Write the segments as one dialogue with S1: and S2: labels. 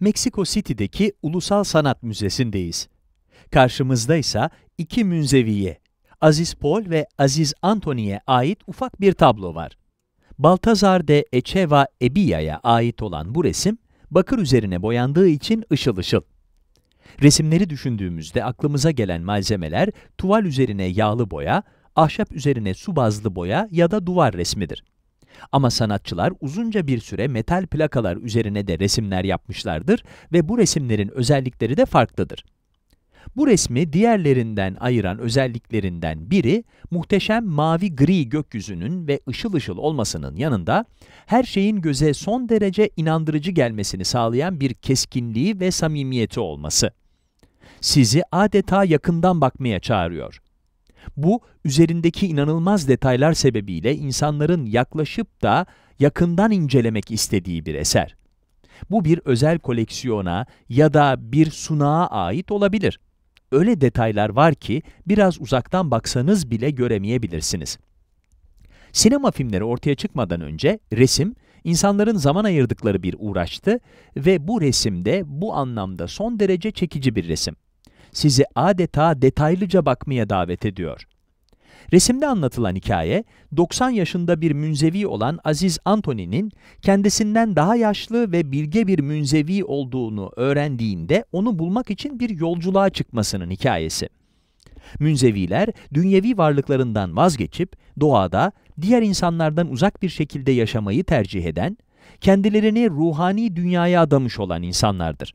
S1: Meksiko City'deki Ulusal Sanat Müzesi'ndeyiz. Karşımızda ise iki münzeviye, Aziz Paul ve Aziz Antony'e ait ufak bir tablo var. Baltazar de Echeva Ebiya'ya ait olan bu resim, bakır üzerine boyandığı için ışıl ışıl. Resimleri düşündüğümüzde aklımıza gelen malzemeler tuval üzerine yağlı boya, ahşap üzerine su bazlı boya ya da duvar resmidir. Ama sanatçılar uzunca bir süre metal plakalar üzerine de resimler yapmışlardır ve bu resimlerin özellikleri de farklıdır. Bu resmi diğerlerinden ayıran özelliklerinden biri, muhteşem mavi-gri gökyüzünün ve ışıl ışıl olmasının yanında, her şeyin göze son derece inandırıcı gelmesini sağlayan bir keskinliği ve samimiyeti olması. Sizi adeta yakından bakmaya çağırıyor. Bu üzerindeki inanılmaz detaylar sebebiyle insanların yaklaşıp da yakından incelemek istediği bir eser. Bu bir özel koleksiyona ya da bir sunağa ait olabilir. Öyle detaylar var ki biraz uzaktan baksanız bile göremeyebilirsiniz. Sinema filmleri ortaya çıkmadan önce resim, insanların zaman ayırdıkları bir uğraştı ve bu resimde bu anlamda son derece çekici bir resim sizi adeta detaylıca bakmaya davet ediyor. Resimde anlatılan hikaye, 90 yaşında bir münzevi olan Aziz Antoni'nin kendisinden daha yaşlı ve bilge bir münzevi olduğunu öğrendiğinde onu bulmak için bir yolculuğa çıkmasının hikayesi. Münzeviler, dünyevi varlıklarından vazgeçip doğada diğer insanlardan uzak bir şekilde yaşamayı tercih eden, kendilerini ruhani dünyaya adamış olan insanlardır.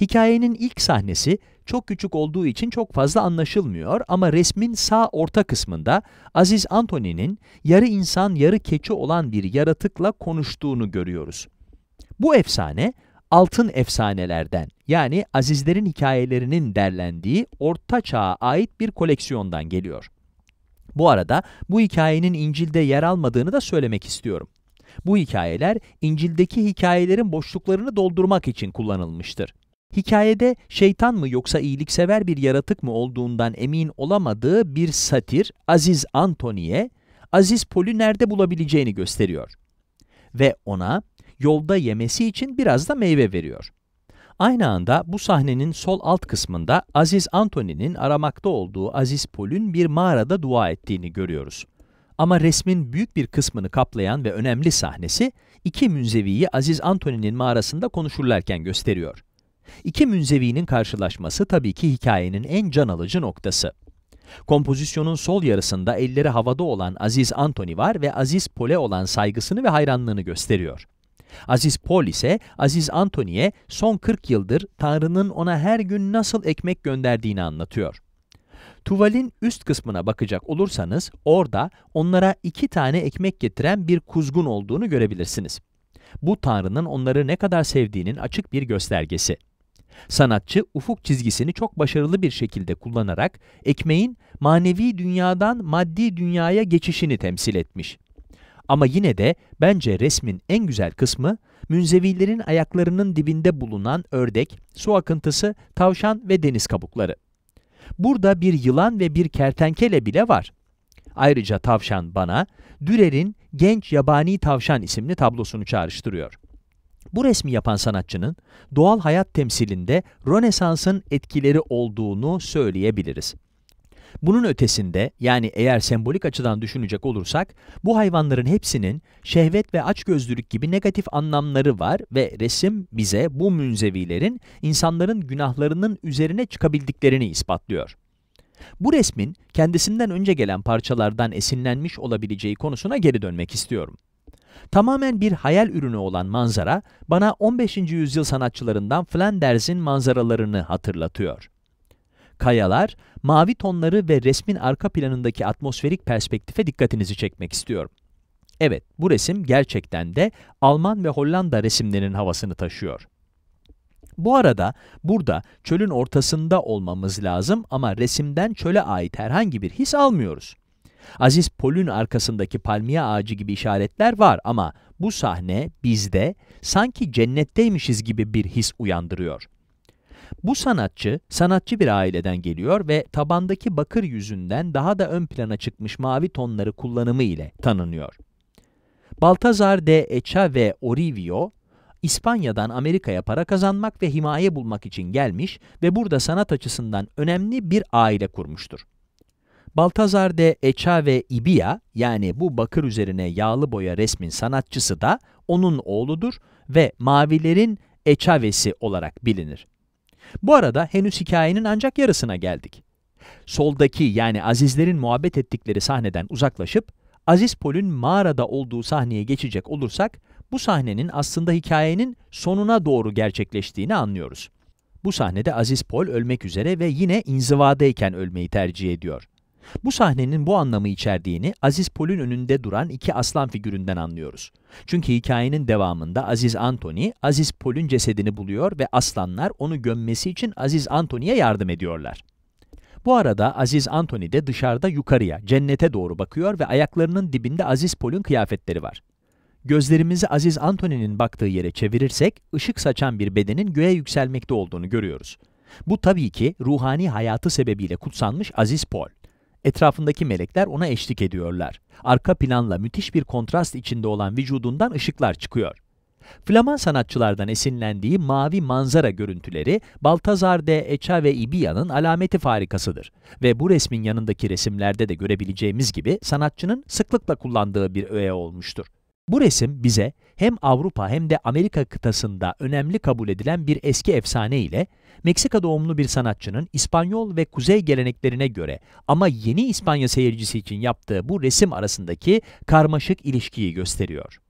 S1: Hikayenin ilk sahnesi çok küçük olduğu için çok fazla anlaşılmıyor ama resmin sağ orta kısmında Aziz Antoninin yarı insan yarı keçi olan bir yaratıkla konuştuğunu görüyoruz. Bu efsane altın efsanelerden yani Azizlerin hikayelerinin derlendiği orta çağa ait bir koleksiyondan geliyor. Bu arada bu hikayenin İncil'de yer almadığını da söylemek istiyorum. Bu hikayeler İncil'deki hikayelerin boşluklarını doldurmak için kullanılmıştır. Hikayede şeytan mı yoksa iyiliksever bir yaratık mı olduğundan emin olamadığı bir satir Aziz Antoni'ye Aziz Pol'ü nerede bulabileceğini gösteriyor. Ve ona yolda yemesi için biraz da meyve veriyor. Aynı anda bu sahnenin sol alt kısmında Aziz Antoni'nin aramakta olduğu Aziz Pol'ün bir mağarada dua ettiğini görüyoruz. Ama resmin büyük bir kısmını kaplayan ve önemli sahnesi iki münzeviyi Aziz Antoni'nin mağarasında konuşurlarken gösteriyor. İki münzevinin karşılaşması tabii ki hikayenin en can alıcı noktası. Kompozisyonun sol yarısında elleri havada olan Aziz Antoni var ve Aziz Pole olan saygısını ve hayranlığını gösteriyor. Aziz Pol ise Aziz Antoniye son 40 yıldır Tanrı'nın ona her gün nasıl ekmek gönderdiğini anlatıyor. Tuvalin üst kısmına bakacak olursanız orada onlara iki tane ekmek getiren bir kuzgun olduğunu görebilirsiniz. Bu Tanrı'nın onları ne kadar sevdiğinin açık bir göstergesi. Sanatçı ufuk çizgisini çok başarılı bir şekilde kullanarak ekmeğin manevi dünyadan maddi dünyaya geçişini temsil etmiş. Ama yine de bence resmin en güzel kısmı münzevilerin ayaklarının dibinde bulunan ördek, su akıntısı, tavşan ve deniz kabukları. Burada bir yılan ve bir kertenkele bile var. Ayrıca tavşan bana Dürer'in Genç Yabani Tavşan isimli tablosunu çağrıştırıyor. Bu resmi yapan sanatçının doğal hayat temsilinde Rönesans'ın etkileri olduğunu söyleyebiliriz. Bunun ötesinde yani eğer sembolik açıdan düşünecek olursak bu hayvanların hepsinin şehvet ve açgözlülük gibi negatif anlamları var ve resim bize bu münzevilerin insanların günahlarının üzerine çıkabildiklerini ispatlıyor. Bu resmin kendisinden önce gelen parçalardan esinlenmiş olabileceği konusuna geri dönmek istiyorum. Tamamen bir hayal ürünü olan manzara, bana 15. yüzyıl sanatçılarından Flanders'in manzaralarını hatırlatıyor. Kayalar, mavi tonları ve resmin arka planındaki atmosferik perspektife dikkatinizi çekmek istiyorum. Evet, bu resim gerçekten de Alman ve Hollanda resimlerinin havasını taşıyor. Bu arada burada çölün ortasında olmamız lazım ama resimden çöle ait herhangi bir his almıyoruz. Aziz Pol'ün arkasındaki palmiye ağacı gibi işaretler var ama bu sahne bizde sanki cennetteymişiz gibi bir his uyandırıyor. Bu sanatçı, sanatçı bir aileden geliyor ve tabandaki bakır yüzünden daha da ön plana çıkmış mavi tonları kullanımı ile tanınıyor. Baltazar de Echa ve Orivio, İspanya'dan Amerika'ya para kazanmak ve himaye bulmak için gelmiş ve burada sanat açısından önemli bir aile kurmuştur. Baltazar de Echa ve Ibia yani bu bakır üzerine yağlı boya resmin sanatçısı da onun oğludur ve mavilerin Echavesi olarak bilinir. Bu arada henüz hikayenin ancak yarısına geldik. Soldaki yani Azizlerin muhabbet ettikleri sahneden uzaklaşıp Aziz Pol'ün mağarada olduğu sahneye geçecek olursak bu sahnenin aslında hikayenin sonuna doğru gerçekleştiğini anlıyoruz. Bu sahnede Aziz Pol ölmek üzere ve yine inzivadayken ölmeyi tercih ediyor. Bu sahnenin bu anlamı içerdiğini Aziz Pol'ün önünde duran iki aslan figüründen anlıyoruz. Çünkü hikayenin devamında Aziz Anthony, Aziz Pol'ün cesedini buluyor ve aslanlar onu gömmesi için Aziz Anthony'ye yardım ediyorlar. Bu arada Aziz Anthony de dışarıda yukarıya, cennete doğru bakıyor ve ayaklarının dibinde Aziz Pol'ün kıyafetleri var. Gözlerimizi Aziz Anthony'nin baktığı yere çevirirsek, ışık saçan bir bedenin göğe yükselmekte olduğunu görüyoruz. Bu tabii ki ruhani hayatı sebebiyle kutsanmış Aziz Pol. Etrafındaki melekler ona eşlik ediyorlar. Arka planla müthiş bir kontrast içinde olan vücudundan ışıklar çıkıyor. Flaman sanatçılardan esinlendiği mavi manzara görüntüleri Baltazar de Echa ve Ibia'nın alameti farikasıdır ve bu resmin yanındaki resimlerde de görebileceğimiz gibi sanatçının sıklıkla kullandığı bir öğe olmuştur. Bu resim bize hem Avrupa hem de Amerika kıtasında önemli kabul edilen bir eski efsane ile Meksika doğumlu bir sanatçının İspanyol ve kuzey geleneklerine göre ama yeni İspanya seyircisi için yaptığı bu resim arasındaki karmaşık ilişkiyi gösteriyor.